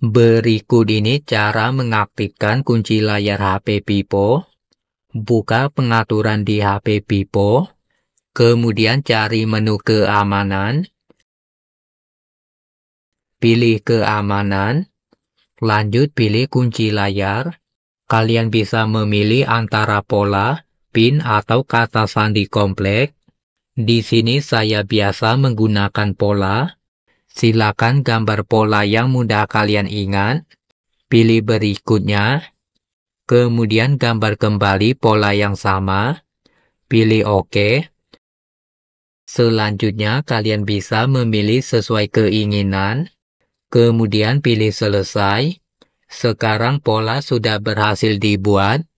Berikut ini cara mengaktifkan kunci layar HP Vivo. Buka pengaturan di HP Vivo. Kemudian cari menu keamanan. Pilih keamanan. Lanjut pilih kunci layar. Kalian bisa memilih antara pola, pin atau kata sandi kompleks. Di sini saya biasa menggunakan pola Silakan gambar pola yang mudah kalian ingat, pilih berikutnya, kemudian gambar kembali pola yang sama, pilih OK. Selanjutnya, kalian bisa memilih sesuai keinginan, kemudian pilih selesai. Sekarang pola sudah berhasil dibuat.